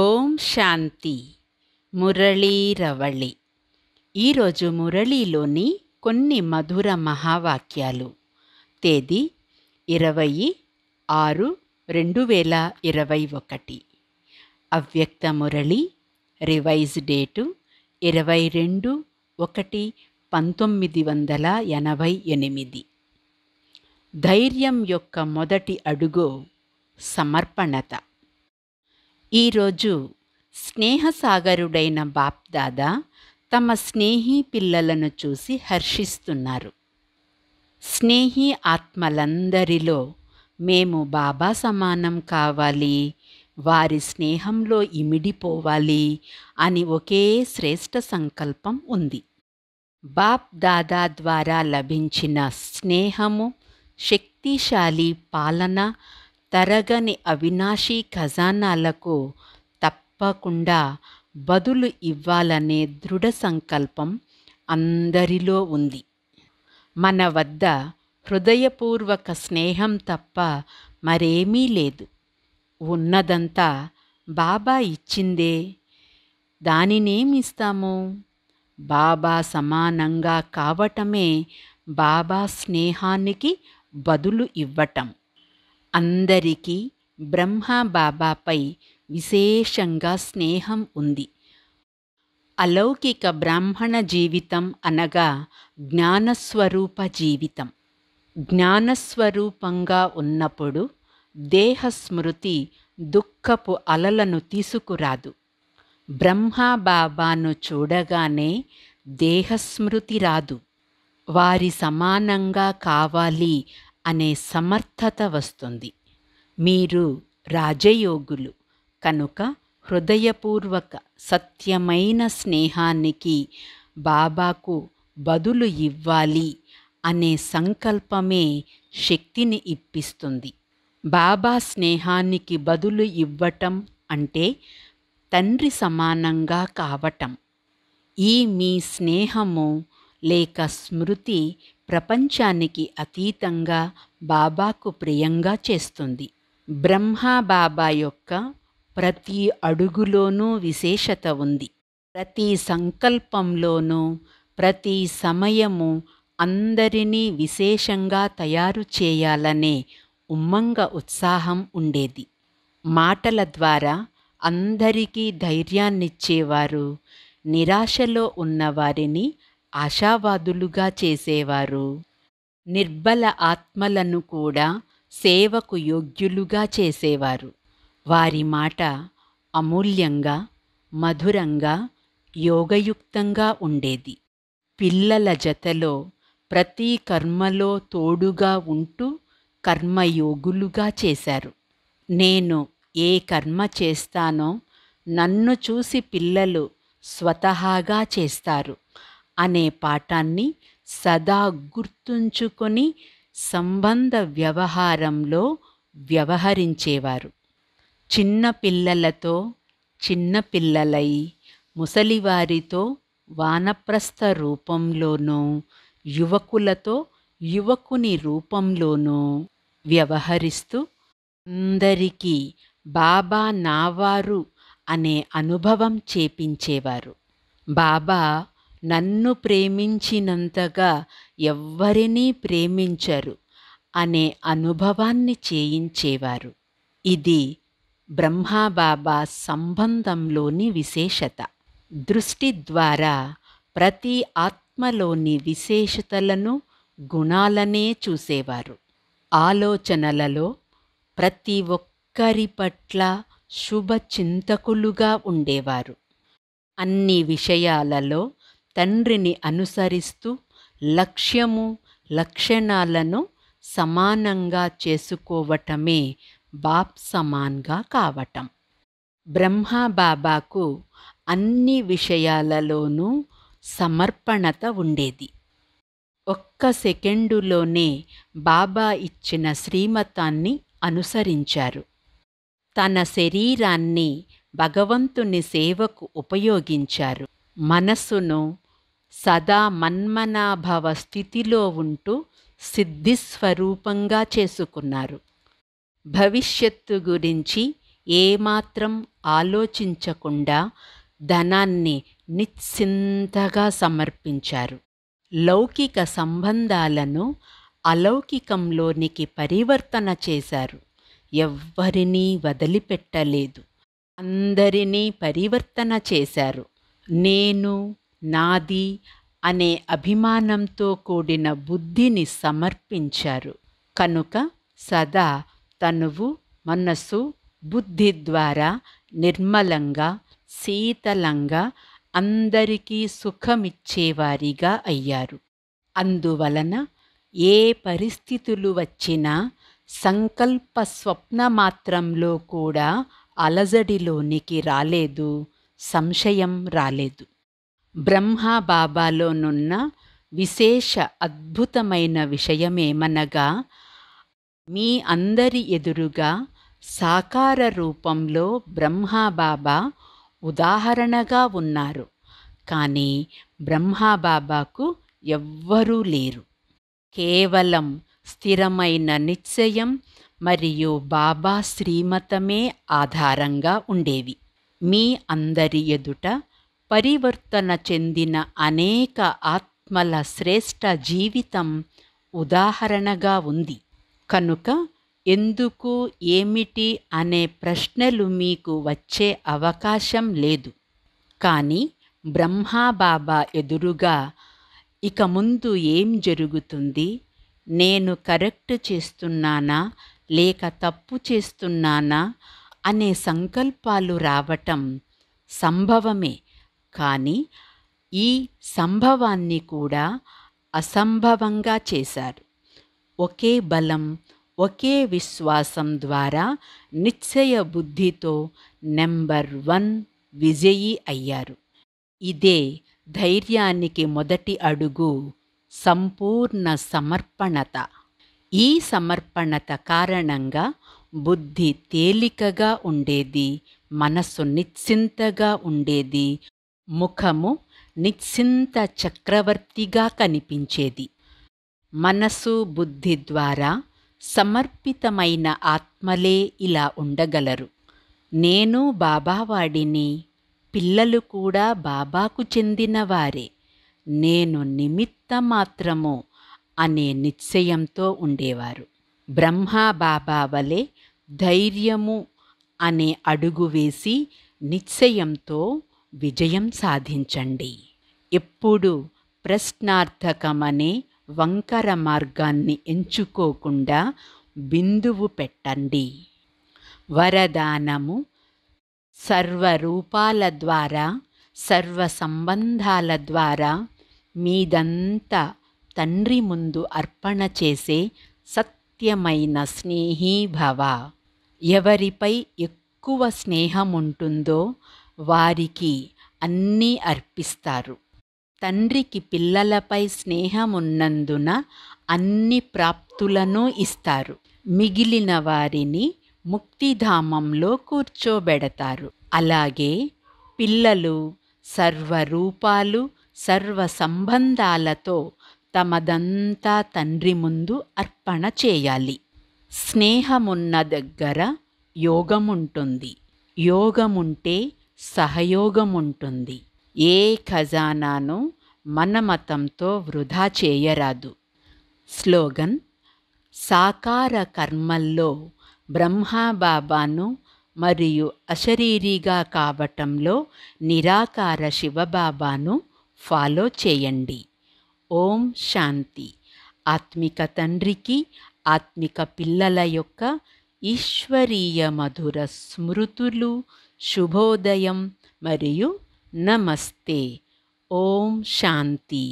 ఓం శాంతి మురళీరవళి ఈరోజు మురళీలోని కొన్ని మధుర మహావాక్యాలు తేదీ ఇరవై ఆరు రెండు వేల ఇరవై ఒకటి అవ్యక్త మురళి రివైజ్ డేటు ఇరవై రెండు ఒకటి పంతొమ్మిది వందల ఎనభై ఎనిమిది ధైర్యం యొక్క మొదటి అడుగు సమర్పణత ఈరోజు స్నేహసాగరుడైన బాప్దాదా తమ స్నేహి పిల్లలను చూసి హర్షిస్తున్నారు స్నేహి ఆత్మలందరిలో మేము బాబా సమానం కావాలి వారి స్నేహంలో ఇమిడిపోవాలి అని ఒకే శ్రేష్ఠ సంకల్పం ఉంది బాప్ దాదా ద్వారా లభించిన స్నేహము శక్తిశాలి పాలన తరగని అవినాశీ ఖజానాలకు తప్పకుండా బదులు ఇవ్వాలనే దృఢ సంకల్పం అందరిలో ఉంది మన వద్ద హృదయపూర్వక స్నేహం తప్ప మరేమీ లేదు ఉన్నదంతా బాబా ఇచ్చిందే దానినేమిస్తాము బాబా సమానంగా కావటమే బాబా స్నేహానికి బదులు ఇవ్వటం అందరికీ బ్రహ్మబాబాపై బాబాపై విశేషంగా స్నేహం ఉంది అలౌకిక బ్రాహ్మణ జీవితం అనగా జ్ఞానస్వరూప జీవితం జ్ఞానస్వరూపంగా ఉన్నప్పుడు దేహస్మృతి దుఃఖపు అలలను తీసుకురాదు బ్రహ్మబాబాను బాబాను చూడగానే దేహస్మృతి రాదు వారి సమానంగా కావాలి అనే సమర్థత వస్తుంది మీరు రాజయోగులు కనుక హృదయపూర్వక సత్యమైన స్నేహానికి బాబాకు బదులు ఇవ్వాలి అనే సంకల్పమే శక్తిని ఇప్పిస్తుంది బాబా స్నేహానికి బదులు ఇవ్వటం అంటే తండ్రి సమానంగా కావటం ఈ మీ స్నేహము లేక స్మృతి ప్రపంచానికి అతీతంగా బాబాకు ప్రియంగా చేస్తుంది బ్రహ్మ బాబా యొక్క ప్రతి అడుగులోనూ విశేషత ఉంది ప్రతి సంకల్పంలోనూ ప్రతి సమయము అందరినీ విశేషంగా తయారు చేయాలనే ఉమ్మంగ ఉత్సాహం ఉండేది మాటల ద్వారా అందరికీ ధైర్యాన్నిచ్చేవారు నిరాశలో ఉన్నవారిని ఆశావాదులుగా చేసేవారు నిర్బల ఆత్మలను కూడా సేవకు యోగ్యులుగా చేసేవారు వారి మాట అమూల్యంగా మధురంగా యోగయుక్తంగా ఉండేది పిల్లల జతలో ప్రతి కర్మలో తోడుగా ఉంటూ కర్మయోగులుగా చేశారు నేను ఏ కర్మ చేస్తానో నన్ను చూసి పిల్లలు స్వతహాగా చేస్తారు అనే పాఠాన్ని సదా గుర్తుంచుకొని సంబంధ వ్యవహారంలో వ్యవహరించేవారు చిన్న పిల్లలతో చిన్న పిల్లలై ముసలివారితో వానప్రస్థ రూపంలోనూ యువకులతో యువకుని రూపంలోనూ వ్యవహరిస్తూ అందరికీ బాబా నావారు అనే అనుభవం చేపించేవారు బాబా నన్ను ప్రేమించినంతగా ఎవ్వరినీ ప్రేమించరు అనే అనుభవాన్ని చేయించేవారు ఇది బ్రహ్మాబాబా సంబంధంలోని విశేషత దృష్టి ద్వారా ప్రతి ఆత్మలోని విశేషతలను గుణాలనే చూసేవారు ఆలోచనలలో ప్రతి ఒక్కరి పట్ల శుభ చింతకులుగా ఉండేవారు అన్ని విషయాలలో తండ్రిని అనుసరిస్తూ లక్ష్యము లక్షణాలను సమానంగా చేసుకోవటమే బాప్ సమాన్గా కావటం బాబాకు అన్ని విషయాలలోనూ సమర్పణత ఉండేది ఒక్క సెకండులోనే బాబా ఇచ్చిన శ్రీమతాన్ని అనుసరించారు తన శరీరాన్ని భగవంతుని సేవకు ఉపయోగించారు మనస్సును సదా మన్మనాభవ స్థితిలో ఉంటూ సిద్ధిస్వరూపంగా చేసుకున్నారు భవిష్యత్తు గురించి ఏమాత్రం ఆలోచించకుండా ధనాన్ని నిశ్చింతగా సమర్పించారు లౌకిక సంబంధాలను అలౌకికంలోనికి పరివర్తన చేశారు ఎవ్వరినీ వదిలిపెట్టలేదు అందరినీ పరివర్తన చేశారు నేను నాది అనే అభిమానంతో కూడిన బుద్ధిని సమర్పించారు కనుక సదా తనువు మనసు బుద్ధి ద్వారా నిర్మలంగా శీతలంగా అందరికీ సుఖమిచ్చేవారిగా అయ్యారు అందువలన ఏ పరిస్థితులు వచ్చినా సంకల్ప స్వప్న మాత్రంలో కూడా అలజడిలోనికి రాలేదు సంశయం రాలేదు బ్రహ్మబాబాలోనున్న విశేష అద్భుతమైన విషయమేమనగా మీ అందరి ఎదురుగా సాకార రూపంలో బ్రహ్మబాబా ఉదాహరణగా ఉన్నారు కానీ బ్రహ్మబాబాకు ఎవ్వరూ లేరు కేవలం స్థిరమైన నిశ్చయం మరియు బాబా శ్రీమతమే ఆధారంగా ఉండేవి మీ అందరి ఎదుట పరివర్తన చెందిన అనేక ఆత్మల శ్రేష్ట జీవితం ఉదాహరణగా ఉంది కనుక ఎందుకు ఏమిటి అనే ప్రశ్నలు మీకు వచ్చే అవకాశం లేదు కానీ బ్రహ్మాబాబా ఎదురుగా ఇక ముందు ఏం జరుగుతుంది నేను కరెక్ట్ చేస్తున్నానా లేక తప్పు చేస్తున్నానా అనే సంకల్పాలు రావటం సంభవమే కానీ ఈ సంభవాన్ని కూడా అసంభవంగా చేశారు ఒకే బలం ఒకే విశ్వాసం ద్వారా నిశ్చయ బుద్ధితో నెంబర్ వన్ విజయీ అయ్యారు ఇదే ధైర్యానికి మొదటి అడుగు సంపూర్ణ సమర్పణత ఈ సమర్పణత కారణంగా బుద్ధి తేలికగా ఉండేది మనసు నిశ్చింతగా ఉండేది ముఖము నిశ్చింత చక్రవర్తిగా కనిపించేది మనసు బుద్ధి ద్వారా సమర్పితమైన ఆత్మలే ఇలా ఉండగలరు నేను బాబావాడిని పిల్లలు కూడా బాబాకు చెందినవారే నేను నిమిత్త మాత్రము అనే నిశ్చయంతో ఉండేవారు బ్రహ్మ బాబా వలె ధైర్యము అనే అడుగు వేసి నిశ్చయంతో విజయం సాధించండి ఎప్పుడు ప్రశ్నార్థకమనే వంకర మార్గాన్ని ఎంచుకోకుండా బిందువు పెట్టండి వరదానము సర్వరూపాల ద్వారా సర్వ సంబంధాల ద్వారా మీదంతా తండ్రి ముందు అర్పణ చేసే సత్యమైన స్నేహీభవ ఎవరిపై ఎక్కువ స్నేహం ఉంటుందో వారికి అన్నీ అర్పిస్తారు తండ్రికి పిల్లలపై స్నేహమున్నందున అన్ని ప్రాప్తులను ఇస్తారు మిగిలిన వారిని ముక్తిధామంలో కూర్చోబెడతారు అలాగే పిల్లలు సర్వరూపాలు సర్వ సంబంధాలతో తమదంతా తండ్రి ముందు అర్పణ చేయాలి స్నేహమున్న దగ్గర యోగముంటుంది యోగముంటే సహయోగం ఉంటుంది ఏ ఖజానాను మన మతంతో వృధా చేయరాదు స్లోగన్ సాకార కర్మల్లో బ్రహ్మాబాబాను మరియు అశరీరిగా కావటంలో నిరాకార శివబాబాను ఫాలో చేయండి ఓం శాంతి ఆత్మిక తండ్రికి ఆత్మిక పిల్లల యొక్క ఈశ్వరీయ మధుర స్మృతులు శుభోదయం మరియు నమస్తే ఓం శాంతి